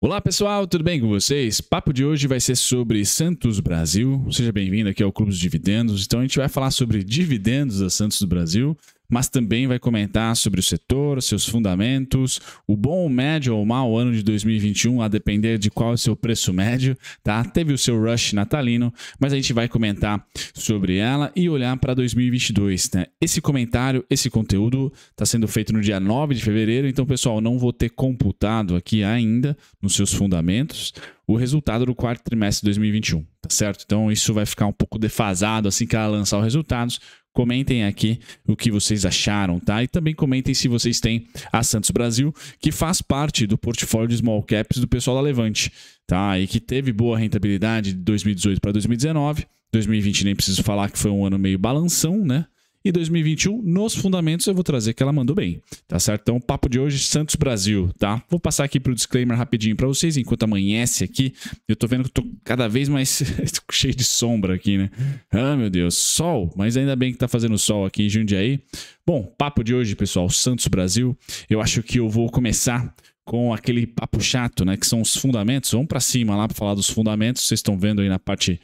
Olá pessoal, tudo bem com vocês? papo de hoje vai ser sobre Santos Brasil. Seja bem-vindo aqui ao Clube dos Dividendos. Então a gente vai falar sobre dividendos da Santos do Brasil mas também vai comentar sobre o setor, seus fundamentos, o bom, o médio ou o mau ano de 2021, a depender de qual é o seu preço médio, tá? Teve o seu rush natalino, mas a gente vai comentar sobre ela e olhar para 2022, né? Esse comentário, esse conteúdo está sendo feito no dia 9 de fevereiro, então pessoal, não vou ter computado aqui ainda nos seus fundamentos o resultado do quarto trimestre de 2021, tá certo? Então isso vai ficar um pouco defasado assim que ela lançar os resultados, Comentem aqui o que vocês acharam, tá? E também comentem se vocês têm a Santos Brasil, que faz parte do portfólio de small caps do pessoal da Levante, tá? E que teve boa rentabilidade de 2018 para 2019. 2020 nem preciso falar que foi um ano meio balanção, né? E 2021, nos fundamentos, eu vou trazer que ela mandou bem, tá certo? Então, papo de hoje, Santos Brasil, tá? Vou passar aqui pro disclaimer rapidinho para vocês, enquanto amanhece aqui. Eu tô vendo que eu tô cada vez mais cheio de sombra aqui, né? Ah, meu Deus, sol, mas ainda bem que tá fazendo sol aqui em Jundiaí. Bom, papo de hoje, pessoal, Santos Brasil. Eu acho que eu vou começar com aquele papo chato, né? Que são os fundamentos. Vamos para cima lá para falar dos fundamentos. Vocês estão vendo aí na parte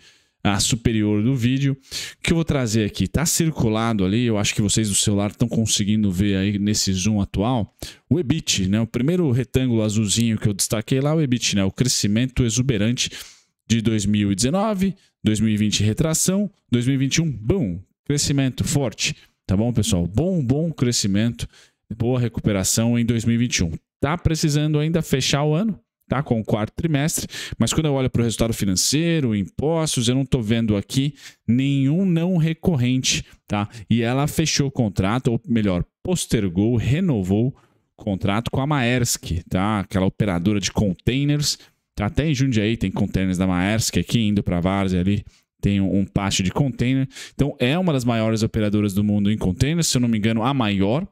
a superior do vídeo, que eu vou trazer aqui. Está circulado ali, eu acho que vocês do celular estão conseguindo ver aí nesse zoom atual, o EBIT, né? O primeiro retângulo azulzinho que eu destaquei lá, o EBIT, né? O crescimento exuberante de 2019, 2020 retração, 2021, boom crescimento forte, tá bom, pessoal? Bom, bom crescimento, boa recuperação em 2021. Tá precisando ainda fechar o ano? tá? com o quarto trimestre, mas quando eu olho para o resultado financeiro, impostos, eu não estou vendo aqui nenhum não recorrente. Tá? E ela fechou o contrato, ou melhor, postergou, renovou o contrato com a Maersk, tá? aquela operadora de containers. Tá? Até em Jundiaí tem containers da Maersk aqui, indo para Várzea ali, tem um pátio de container. Então é uma das maiores operadoras do mundo em containers, se eu não me engano, a maior.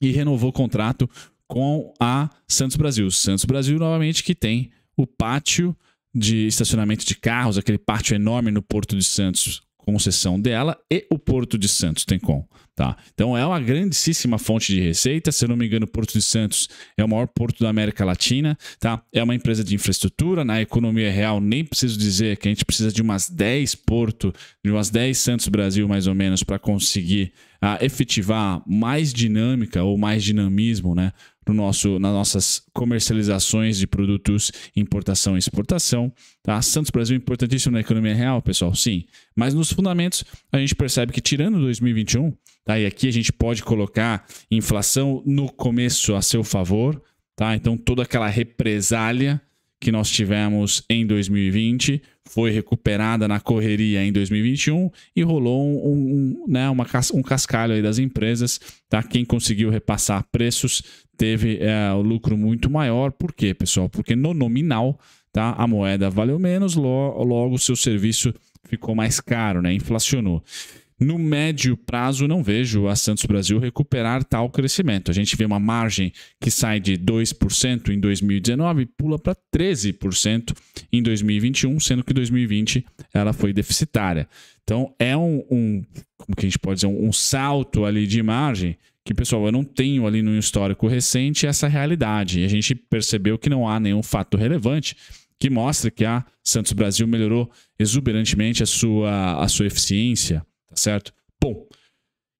E renovou o contrato com a Santos Brasil. Santos Brasil, novamente, que tem o pátio de estacionamento de carros, aquele pátio enorme no Porto de Santos, concessão dela e o Porto de Santos tem com, tá? Então é uma grandíssima fonte de receita, se eu não me engano, o Porto de Santos é o maior porto da América Latina, tá? É uma empresa de infraestrutura, na economia real nem preciso dizer que a gente precisa de umas 10 Porto, de umas 10 Santos Brasil mais ou menos para conseguir a, ah, efetivar mais dinâmica ou mais dinamismo, né? no nosso, nas nossas comercializações de produtos importação e exportação. Tá? Santos Brasil é importantíssimo na economia real, pessoal, sim. Mas nos fundamentos, a gente percebe que tirando 2021, tá? e aqui a gente pode colocar inflação no começo a seu favor, tá? então toda aquela represália que nós tivemos em 2020 foi recuperada na correria em 2021 e rolou um, um, né, uma, um cascalho aí das empresas. Tá? Quem conseguiu repassar preços teve é, um lucro muito maior. Por quê, pessoal? Porque no nominal tá, a moeda valeu menos, lo, logo o seu serviço ficou mais caro, né? inflacionou. No médio prazo, não vejo a Santos Brasil recuperar tal crescimento. A gente vê uma margem que sai de 2% em 2019 e pula para 13% em 2021, sendo que 2020 ela foi deficitária. Então é um, um como que a gente pode dizer, um, um salto ali de margem que, pessoal, eu não tenho ali no histórico recente essa realidade. E a gente percebeu que não há nenhum fato relevante que mostre que a Santos Brasil melhorou exuberantemente a sua, a sua eficiência, tá certo? Bom,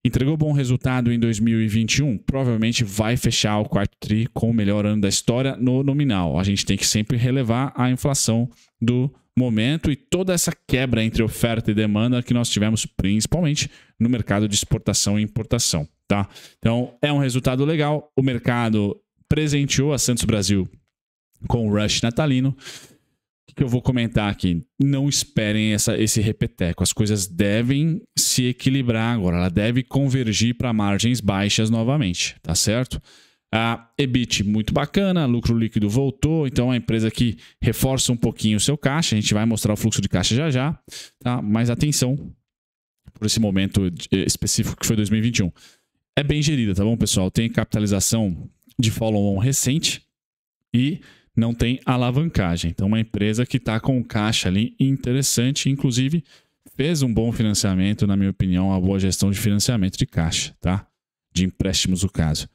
entregou bom resultado em 2021, provavelmente vai fechar o quarto tri com o melhor ano da história no nominal. A gente tem que sempre relevar a inflação do momento e toda essa quebra entre oferta e demanda que nós tivemos principalmente no mercado de exportação e importação, tá? Então, é um resultado legal. O mercado presenteou a Santos Brasil com o rush natalino. O que eu vou comentar aqui? Não esperem essa, esse repeteco. As coisas devem se equilibrar agora. Ela deve convergir para margens baixas novamente, tá certo? A EBIT muito bacana, lucro líquido voltou, então é a empresa que reforça um pouquinho o seu caixa, a gente vai mostrar o fluxo de caixa já já, tá? Mas atenção por esse momento eh, específico que foi 2021. É bem gerida, tá bom, pessoal? Tem capitalização de follow-on recente e não tem alavancagem. Então, uma empresa que está com caixa ali interessante, inclusive fez um bom financiamento, na minha opinião, uma boa gestão de financiamento de caixa, tá? De empréstimos, o caso.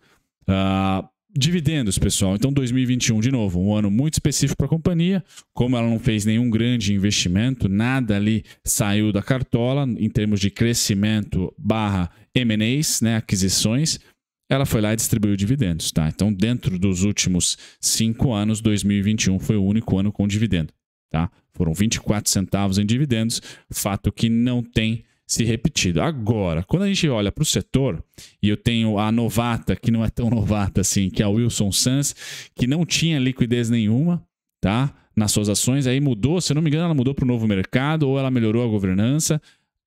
Uh, dividendos, pessoal. Então, 2021, de novo, um ano muito específico para a companhia. Como ela não fez nenhum grande investimento, nada ali saiu da cartola em termos de crescimento barra M&As, né, aquisições. Ela foi lá e distribuiu dividendos, tá? Então, dentro dos últimos cinco anos, 2021 foi o único ano com dividendo, tá? Foram 24 centavos em dividendos, fato que não tem se repetido. Agora, quando a gente olha para o setor, e eu tenho a novata, que não é tão novata assim, que é a Wilson Sanz, que não tinha liquidez nenhuma, tá? Nas suas ações, aí mudou, se eu não me engano, ela mudou para o novo mercado, ou ela melhorou a governança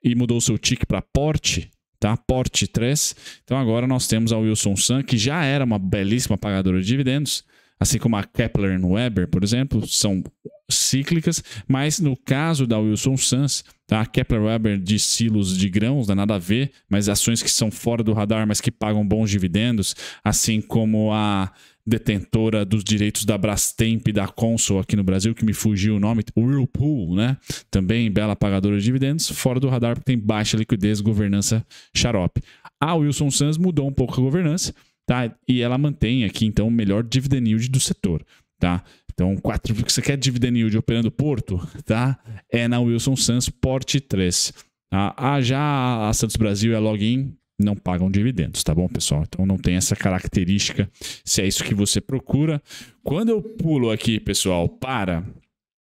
e mudou o seu tick para porte, tá? Porte 3. Então agora nós temos a Wilson Sun, que já era uma belíssima pagadora de dividendos, assim como a Kepler no Weber, por exemplo, são cíclicas, mas no caso da Wilson Sons, tá? a Kepler-Weber de silos de grãos, dá nada a ver, mas ações que são fora do radar, mas que pagam bons dividendos, assim como a detentora dos direitos da Brastemp e da Consul aqui no Brasil, que me fugiu o nome, Whirlpool, né? Também bela pagadora de dividendos, fora do radar porque tem baixa liquidez, governança xarope. A Wilson Sons mudou um pouco a governança, tá? E ela mantém aqui, então, o melhor dividend yield do setor, tá? Então, 4, você quer dividend yield operando Porto, tá? É na Wilson Sans Porte 3. Tá? Ah, já a Santos Brasil é Login não pagam dividendos, tá bom, pessoal? Então não tem essa característica, se é isso que você procura. Quando eu pulo aqui, pessoal, para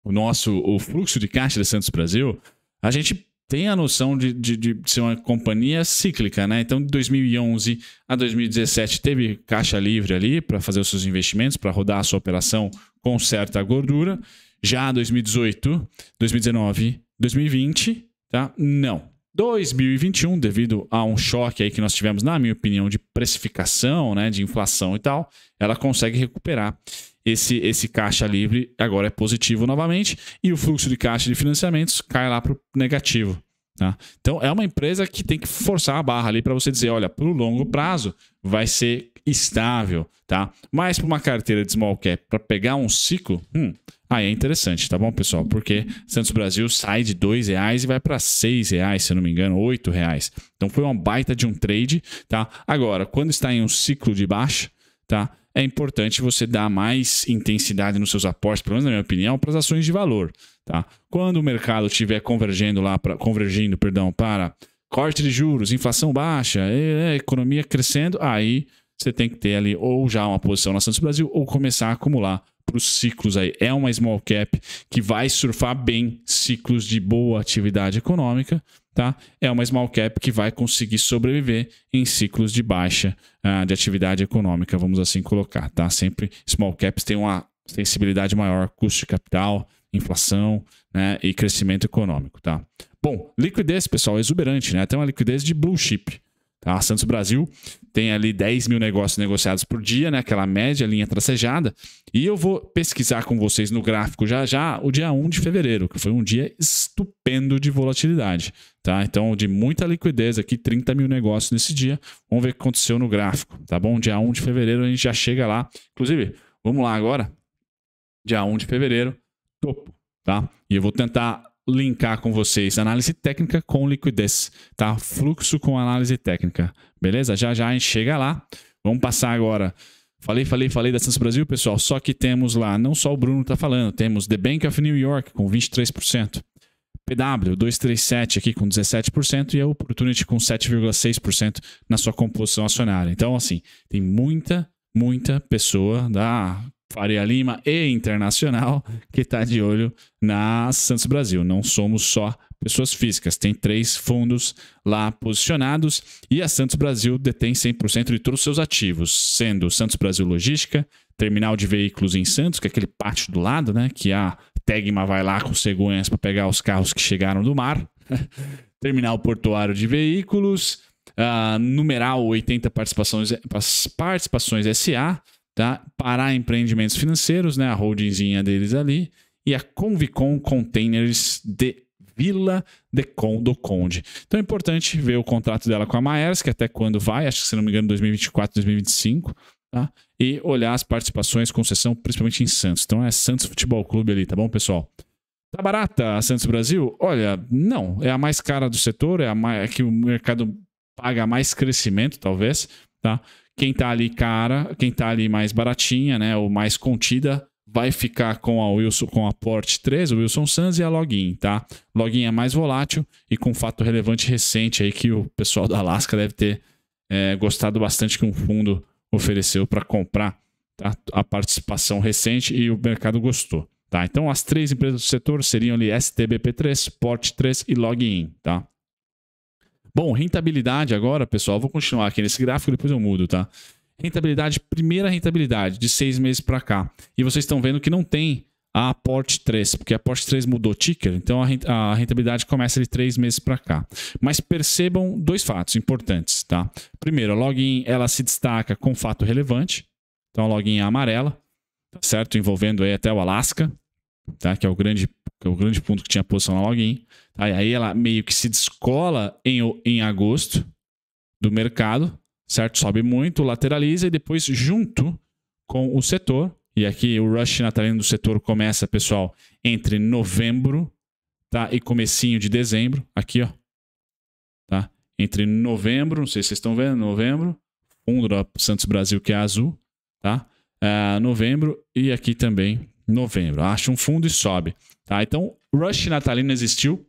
o nosso o fluxo de caixa da Santos Brasil, a gente tem a noção de, de, de, ser uma companhia cíclica, né? Então, de 2011 a 2017, teve caixa livre ali para fazer os seus investimentos, para rodar a sua operação com certa gordura. Já 2018, 2019, 2020, tá? Não. 2021, devido a um choque aí que nós tivemos, na minha opinião, de precificação, né, de inflação e tal, ela consegue recuperar esse, esse caixa livre agora é positivo novamente e o fluxo de caixa de financiamentos cai lá para o negativo. Tá? Então é uma empresa que tem que forçar a barra ali para você dizer, olha, para o longo prazo vai ser estável, tá? Mas para uma carteira de small cap, para pegar um ciclo, hum, aí é interessante, tá bom, pessoal? Porque Santos Brasil sai de dois reais e vai para seis reais, se eu não me engano, oito reais. Então foi uma baita de um trade, tá? Agora, quando está em um ciclo de baixa, tá? é importante você dar mais intensidade nos seus aportes, pelo menos na minha opinião, para as ações de valor. Tá? Quando o mercado estiver convergendo lá convergindo, perdão, para corte de juros, inflação baixa, né, economia crescendo, aí você tem que ter ali ou já uma posição na Santos Brasil ou começar a acumular para os ciclos aí. É uma small cap que vai surfar bem ciclos de boa atividade econômica tá? É uma small cap que vai conseguir sobreviver em ciclos de baixa uh, de atividade econômica, vamos assim colocar, tá? Sempre small caps têm uma sensibilidade maior, custo de capital, inflação, né? E crescimento econômico, tá? Bom, liquidez, pessoal, é exuberante, né? Até uma liquidez de blue chip. Tá? A Santos Brasil tem ali 10 mil negócios negociados por dia, né? aquela média linha tracejada. E eu vou pesquisar com vocês no gráfico já já o dia 1 de fevereiro, que foi um dia estupendo de volatilidade. Tá? Então, de muita liquidez aqui, 30 mil negócios nesse dia. Vamos ver o que aconteceu no gráfico, tá bom? Dia 1 de fevereiro a gente já chega lá. Inclusive, vamos lá agora. Dia 1 de fevereiro, topo, tá? E eu vou tentar linkar com vocês análise técnica com liquidez, tá? Fluxo com análise técnica, beleza? Já já a gente chega lá. Vamos passar agora. Falei, falei, falei da Santos Brasil, pessoal. Só que temos lá, não só o Bruno tá falando, temos The Bank of New York com 23%, PW 237 aqui com 17% e a Opportunity com 7,6% na sua composição acionária. Então, assim, tem muita, muita pessoa da Faria Lima e Internacional, que está de olho na Santos Brasil. Não somos só pessoas físicas, tem três fundos lá posicionados e a Santos Brasil detém 100% de todos os seus ativos, sendo Santos Brasil Logística, terminal de veículos em Santos, que é aquele pátio do lado, né, que a Tegma vai lá com cegonhas para pegar os carros que chegaram do mar, terminal portuário de veículos, uh, numeral 80 participações, eh, participações SA, tá? Pará Empreendimentos Financeiros, né? a holdingzinha deles ali, e a Convicon Containers de Vila de Con, do Conde. Então é importante ver o contrato dela com a Maersk, que até quando vai, acho que se não me engano 2024, 2025, tá? E olhar as participações, concessão, principalmente em Santos. Então é Santos Futebol Clube ali, tá bom, pessoal? Tá barata a Santos Brasil? Olha, não. É a mais cara do setor, é a, mais, é que o mercado paga mais crescimento, talvez, tá? Quem tá ali cara, quem tá ali mais baratinha, né, ou mais contida, vai ficar com a Wilson com a Port 3, o Wilson Sanz e a Login, tá? Login é mais volátil e com fato relevante recente aí que o pessoal da Alaska deve ter é, gostado bastante que um fundo ofereceu para comprar tá? a participação recente e o mercado gostou, tá? Então as três empresas do setor seriam ali STBP3, Port 3 e Login, tá? Bom, rentabilidade agora, pessoal, vou continuar aqui nesse gráfico, depois eu mudo, tá? Rentabilidade, primeira rentabilidade, de seis meses para cá. E vocês estão vendo que não tem a aporte 3, porque a aporte 3 mudou ticker, então a rentabilidade começa de três meses para cá. Mas percebam dois fatos importantes, tá? Primeiro, a login ela se destaca com fato relevante, então a login é amarela, tá certo? Envolvendo aí até o Alasca, tá? Que é o grande, é o grande ponto que tinha posição na login. Tá? E aí ela meio que se descola em, em agosto do mercado, certo? Sobe muito, lateraliza e depois junto com o setor. E aqui o rush natalino do setor começa, pessoal, entre novembro tá? e comecinho de dezembro. Aqui, ó. Tá? Entre novembro, não sei se vocês estão vendo, novembro, fundo da Santos Brasil, que é azul, tá? Uh, novembro e aqui também novembro. Acha um fundo e sobe. Tá? Então, rush natalino existiu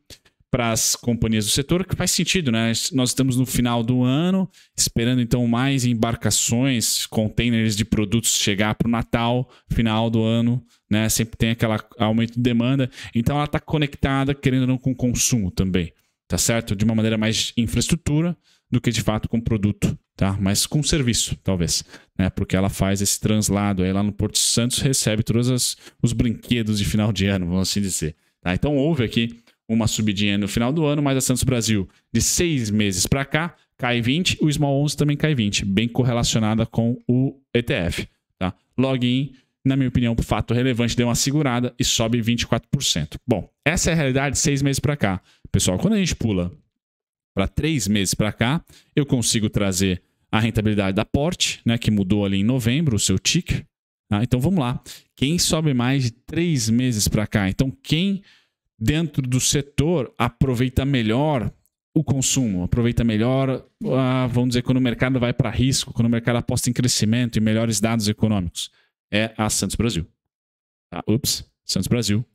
para as companhias do setor, que faz sentido, né? Nós estamos no final do ano, esperando então mais embarcações, containers de produtos chegar para o Natal, final do ano, né? Sempre tem aquele aumento de demanda. Então, ela está conectada, querendo ou não, com consumo também, tá certo? De uma maneira mais infraestrutura do que de fato com produto tá? Mas com serviço, talvez, né? Porque ela faz esse translado aí lá no Porto Santos, recebe todos as, os brinquedos de final de ano, vamos assim dizer. Tá? Então houve aqui uma subidinha no final do ano, mas a Santos Brasil, de seis meses para cá, cai 20, o Small 11 também cai 20, bem correlacionada com o ETF, tá? Login, na minha opinião, fato relevante, deu uma segurada e sobe 24%. Bom, essa é a realidade de seis meses para cá. Pessoal, quando a gente pula para três meses para cá, eu consigo trazer a rentabilidade da Porte, né, que mudou ali em novembro, o seu ticker. Tá? Então vamos lá. Quem sobe mais de três meses para cá? Então quem dentro do setor aproveita melhor o consumo, aproveita melhor, ah, vamos dizer, quando o mercado vai para risco, quando o mercado aposta em crescimento e melhores dados econômicos, é a Santos Brasil. Tá? Ups, Santos Brasil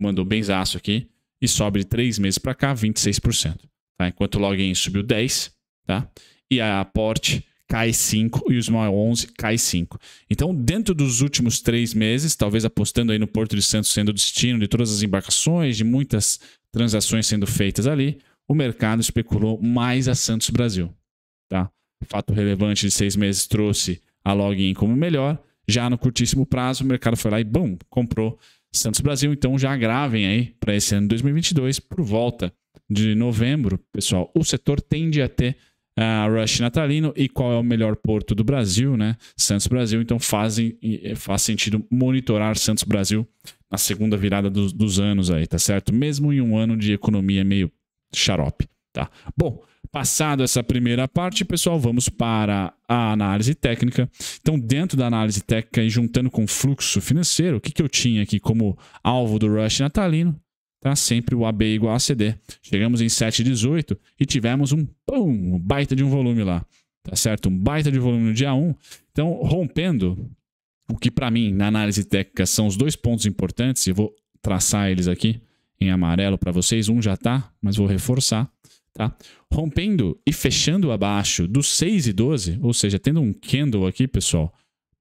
mandou benzaço aqui e sobe de três meses para cá 26%. Tá? Enquanto o login subiu 10, tá? E a port cai 5 e o Small 11 cai 5. Então, dentro dos últimos três meses, talvez apostando aí no Porto de Santos sendo o destino de todas as embarcações, de muitas transações sendo feitas ali, o mercado especulou mais a Santos Brasil. Tá? Fato relevante de seis meses trouxe a login como melhor. Já no curtíssimo prazo, o mercado foi lá e, bum, comprou Santos Brasil. Então, já gravem aí para esse ano 2022 por volta de novembro, pessoal, o setor tende a ter a ah, Rush Natalino e qual é o melhor porto do Brasil, né? Santos Brasil. Então fazem, faz sentido monitorar Santos Brasil na segunda virada dos, dos anos aí, tá certo? Mesmo em um ano de economia meio xarope, tá? Bom, passado essa primeira parte, pessoal, vamos para a análise técnica. Então, dentro da análise técnica e juntando com o fluxo financeiro, o que, que eu tinha aqui como alvo do Rush Natalino? tá sempre o AB igual a CD. Chegamos em 7,18 e tivemos um, pum, um baita de um volume lá, tá certo? Um baita de volume no dia 1. Então, rompendo o que para mim na análise técnica são os dois pontos importantes, e vou traçar eles aqui em amarelo para vocês, um já tá, mas vou reforçar, tá? Rompendo e fechando abaixo dos 6,12, e ou seja, tendo um candle aqui, pessoal,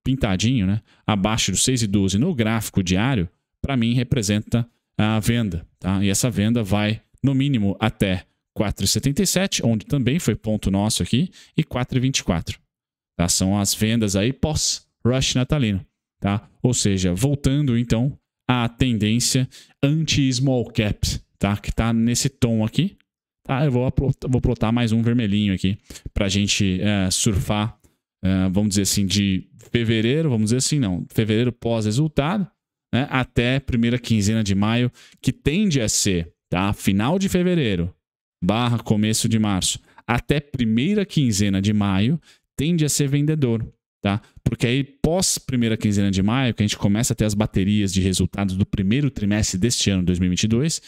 pintadinho, né? Abaixo dos 6,12 e no gráfico diário, para mim representa a venda. Tá? E essa venda vai, no mínimo, até 4,77, onde também foi ponto nosso aqui, e 4,24. Tá? São as vendas aí pós-rush natalino. Tá? Ou seja, voltando então à tendência anti-small cap, tá? que está nesse tom aqui. Tá? Eu vou, vou plotar mais um vermelhinho aqui para a gente é, surfar, é, vamos dizer assim, de fevereiro, vamos dizer assim, não, fevereiro pós-resultado, né, até primeira quinzena de maio, que tende a ser tá, final de fevereiro barra começo de março, até primeira quinzena de maio, tende a ser vendedor. Tá? Porque aí, pós primeira quinzena de maio, que a gente começa a ter as baterias de resultados do primeiro trimestre deste ano, 2022,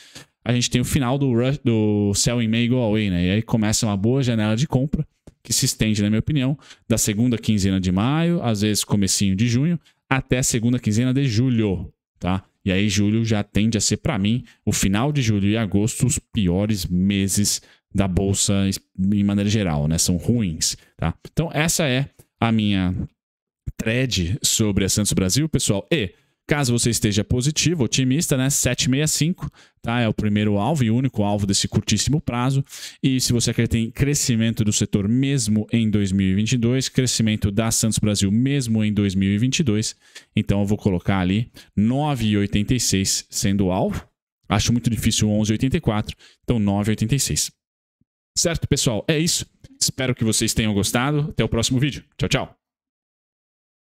a gente tem o final do, rush, do sell in May go away, né? E aí começa uma boa janela de compra, que se estende, na minha opinião, da segunda quinzena de maio, às vezes comecinho de junho, até a segunda quinzena de julho tá? E aí julho já tende a ser para mim o final de julho e agosto os piores meses da bolsa em maneira geral, né? São ruins, tá? Então essa é a minha thread sobre a Santos Brasil, pessoal. E Caso você esteja positivo, otimista, né? 765, tá? É o primeiro alvo e único alvo desse curtíssimo prazo. E se você acredita em crescimento do setor mesmo em 2022, crescimento da Santos Brasil mesmo em 2022, então eu vou colocar ali 9,86 sendo o alvo. Acho muito difícil 11,84, então 9,86. Certo, pessoal? É isso. Espero que vocês tenham gostado. Até o próximo vídeo. Tchau, tchau.